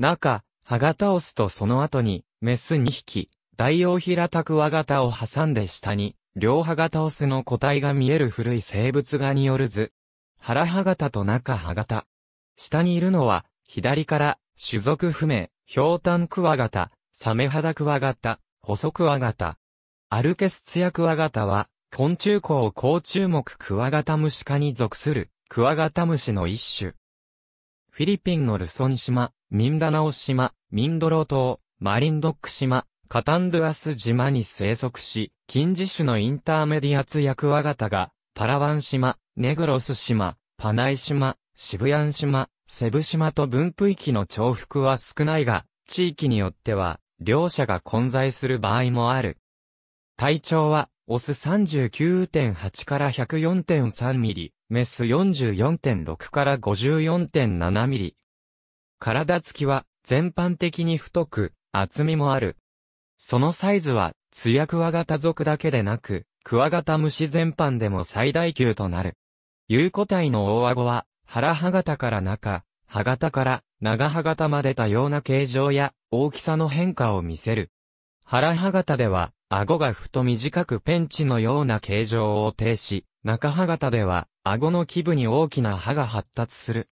中、歯型オスとその後に、メス2匹、大王平クワガ型を挟んで下に、両歯型オスの個体が見える古い生物画による図。腹歯型と中歯型。下にいるのは、左から、種族不明、氷炭クワガタ、サメ肌クワガタ、細クワガタ。アルケスツヤクワガタは、昆虫孔甲虫目クワガタムシ科に属する、クワガタムシの一種。フィリピンのルソン島、ミンダナオ島、ミンドロ島、マリンドック島、カタンドゥアス島に生息し、近似種のインターメディアツヤクワガタが、パラワン島、ネグロス島、パナイ島、渋谷島、セブ島と分布域の重複は少ないが、地域によっては、両者が混在する場合もある。体長は、オス39.8から104.3ミリ、メス44.6から54.7ミリ。体つきは全般的に太く、厚みもある。そのサイズは、ツヤクワガタ族だけでなく、クワガタ虫全般でも最大級となる。有個体の大顎は、腹歯型から中、歯型から長歯型まで多様な形状や大きさの変化を見せる。腹歯型では、顎がふと短くペンチのような形状を呈し、中歯型では、顎の基部に大きな歯が発達する。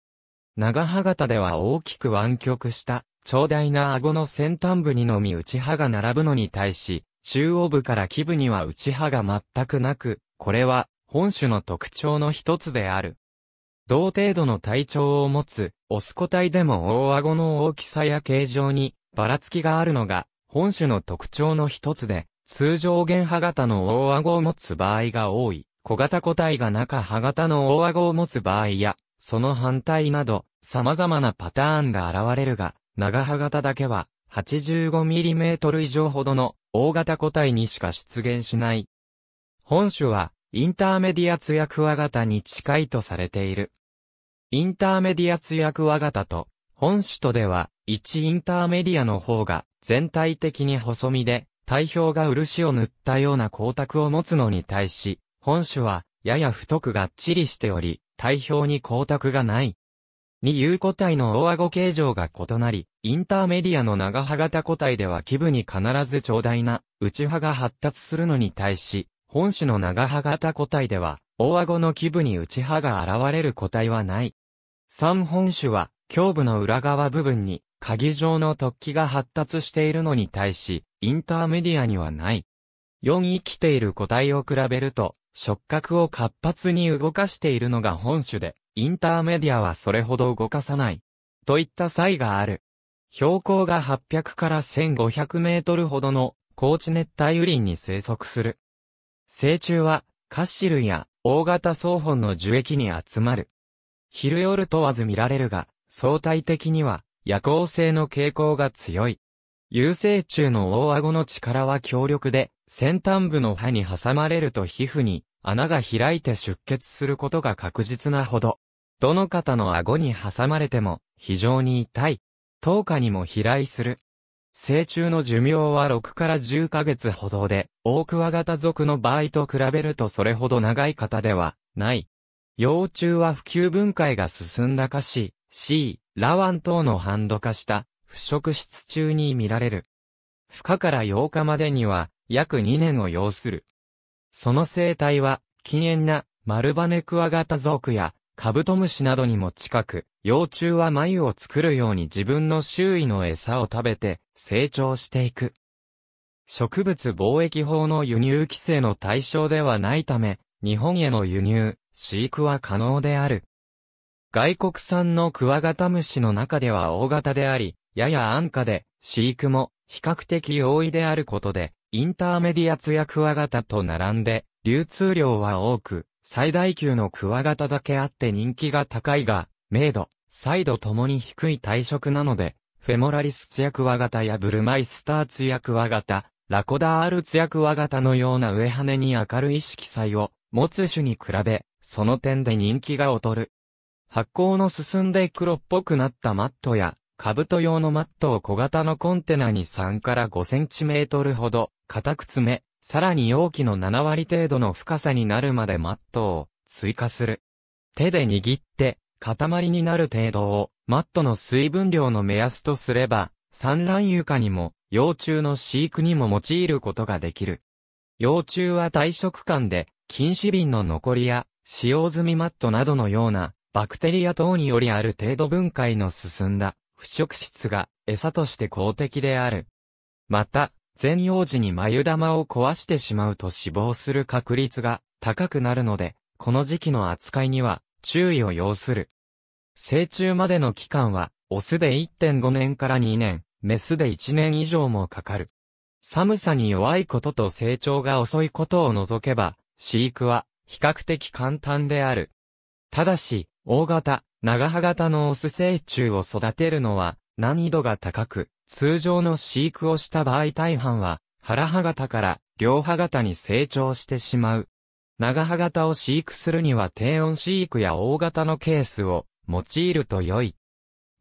長歯型では大きく湾曲した、長大な顎の先端部にのみ内歯が並ぶのに対し、中央部から基部には内歯が全くなく、これは、本種の特徴の一つである。同程度の体長を持つ、オス個体でも大顎の大きさや形状に、ばらつきがあるのが、本種の特徴の一つで、通常弦歯型の大顎を持つ場合が多い、小型個体が中歯型の大顎を持つ場合や、その反対など、様々なパターンが現れるが、長歯型だけは、85mm 以上ほどの大型個体にしか出現しない。本種は、インターメディアツヤクワガタに近いとされている。インターメディアツヤクワガタと、本種とでは、1インターメディアの方が、全体的に細身で、体表が漆を塗ったような光沢を持つのに対し、本種は、やや太くがっちりしており、体表に光沢がない。二有個体の大顎形状が異なり、インターメディアの長歯型個体では基部に必ず長大な内歯が発達するのに対し、本種の長歯型個体では、大顎の基部に内歯が現れる個体はない。三本種は、胸部の裏側部分に鍵状の突起が発達しているのに対し、インターメディアにはない。4生きている個体を比べると、触覚を活発に動かしているのが本種で、インターメディアはそれほど動かさない。といった差異がある。標高が800から1500メートルほどの高地熱帯雨林に生息する。成虫は、カッシルや大型草本の樹液に集まる。昼夜問わず見られるが、相対的には夜行性の傾向が強い。有生虫の大顎の力は強力で、先端部の歯に挟まれると皮膚に穴が開いて出血することが確実なほど。どの方の顎に挟まれても非常に痛い。10日にも飛来する。成虫の寿命は6から10ヶ月ほどで、大桑型族の場合と比べるとそれほど長い方ではない。幼虫は普及分解が進んだかし、C、ラワン等のハンド化した腐食室中に見られる。孵化から8日までには約2年を要する。その生態は、禁煙な丸羽クワガタ族やカブトムシなどにも近く、幼虫は繭を作るように自分の周囲の餌を食べて成長していく。植物貿易法の輸入規制の対象ではないため、日本への輸入、飼育は可能である。外国産のクワガタムシの中では大型であり、やや安価で、飼育も比較的容易であることで、インターメディアツヤクワガタと並んで、流通量は多く、最大級のクワガタだけあって人気が高いが、明度、イ度ともに低い体色なので、フェモラリスツヤクワガタやブルマイスターツヤクワガタ、ラコダールツヤクワガタのような上羽に明るい色彩を持つ種に比べ、その点で人気が劣る。発酵の進んで黒っぽくなったマットや、兜用のマットを小型のコンテナに3から5センチメートルほど固く詰め、さらに容器の7割程度の深さになるまでマットを追加する。手で握って、塊になる程度をマットの水分量の目安とすれば、産卵床にも幼虫の飼育にも用いることができる。幼虫は退職間で、禁止瓶の残りや、使用済みマットなどのような、バクテリア等によりある程度分解の進んだ腐食質が餌として公的である。また、全幼児に眉玉を壊してしまうと死亡する確率が高くなるので、この時期の扱いには注意を要する。成虫までの期間は、オスで1.5年から2年、メスで1年以上もかかる。寒さに弱いことと成長が遅いことを除けば、飼育は比較的簡単である。ただし、大型、長葉型のオス成虫を育てるのは難易度が高く、通常の飼育をした場合大半は、腹葉型から両葉型に成長してしまう。長葉型を飼育するには低温飼育や大型のケースを用いると良い。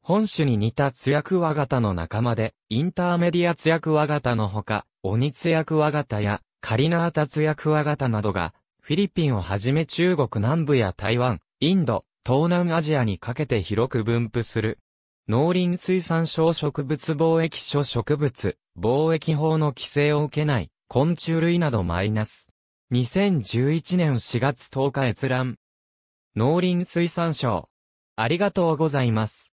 本種に似たツヤクワ型の仲間で、インターメディアツヤクワ型のほか、オニツヤクワ型やカリナータツヤクワ型などが、フィリピンをはじめ中国南部や台湾、インド、東南アジアにかけて広く分布する。農林水産省植物貿易所植物、貿易法の規制を受けない、昆虫類などマイナス。2011年4月10日閲覧。農林水産省。ありがとうございます。